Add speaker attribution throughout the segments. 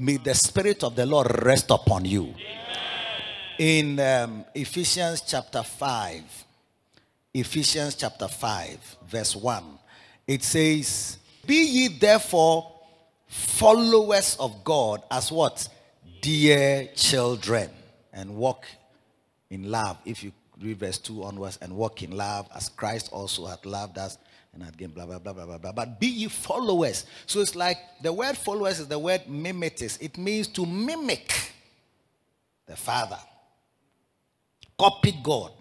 Speaker 1: May the Spirit of the Lord rest upon you. In um, Ephesians chapter 5, Ephesians chapter 5, verse 1, it says, Be ye therefore followers of God as what? Dear children, and walk in love. If you read verse 2 onwards, and walk in love as Christ also hath loved us and again given blah, blah, blah, blah, blah, blah. But be ye followers. So it's like the word followers is the word mimetis. It means to mimic the Father. Copy God.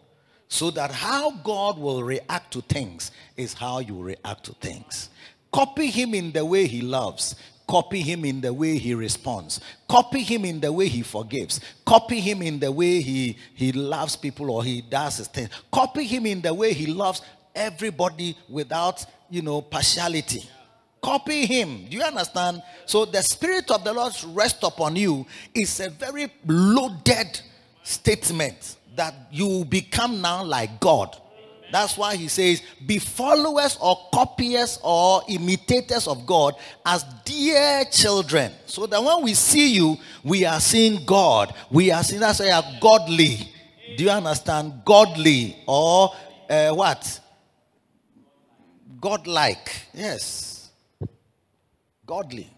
Speaker 1: So that how God will react to things is how you react to things. Copy him in the way he loves. Copy him in the way he responds. Copy him in the way he forgives. Copy him in the way he, he loves people or he does his thing. Copy him in the way he loves everybody without, you know, partiality. Copy him. Do you understand? So the Spirit of the Lord rest upon you is a very loaded statement that you become now like God. That's why he says, Be followers or copiers or imitators of God as dear children. So that when we see you, we are seeing God. We are seeing us are godly. Do you understand? Godly or uh, what? Godlike. Yes. Godly.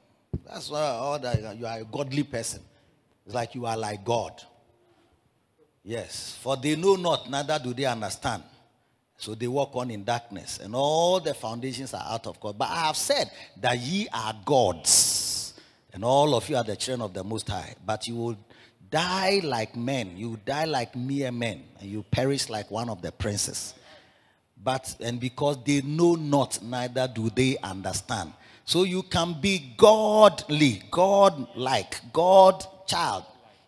Speaker 1: That's why all that you are a godly person. It's like you are like God. Yes. For they know not, neither do they understand. So they walk on in darkness, and all the foundations are out of God. But I have said that ye are gods, and all of you are the children of the Most High. But you will die like men, you die like mere men, and you perish like one of the princes. But and because they know not, neither do they understand. So you can be godly, God like, God child,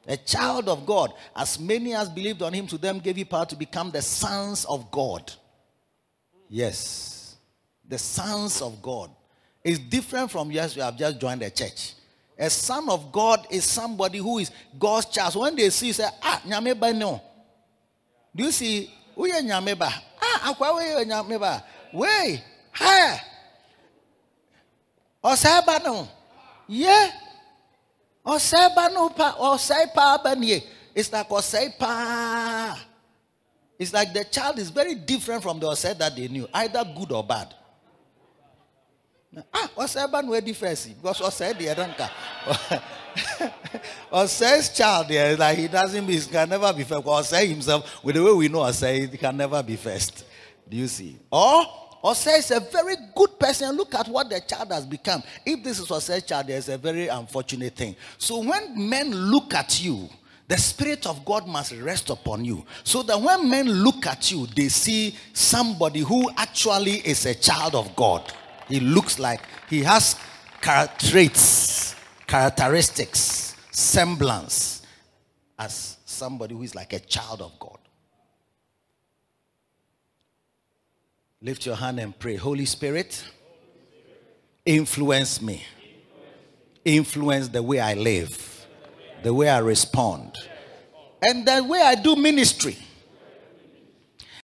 Speaker 1: a child of God. As many as believed on him, to them gave he power to become the sons of God. Yes. The sons of God is different from just you have just joined the church. A son of God is somebody who is God's child. When they see, say, ah, nyameba no. Do you see? Uye nyameba. Ah, akwa we nyameba. we, Hi. Oseba no. Yeah. Oseba no pa. Osai pa banye. It's like osai pa. It's like the child is very different from the Osei that they knew, either good or bad. Ah, Osei ban we difference because Osei the ranka. Osei's child is like he doesn't he can never be first. Osei himself, with the way we know Osei, he can never be first. Do you see? Or Osei is a very good person. Look at what the child has become. If this is Osei's child, there is a very unfortunate thing. So when men look at you, the Spirit of God must rest upon you so that when men look at you, they see somebody who actually is a child of God. He looks like he has traits, characteristics, semblance as somebody who is like a child of God. Lift your hand and pray. Holy Spirit, influence me, influence the way I live the way I respond, and the way I do ministry.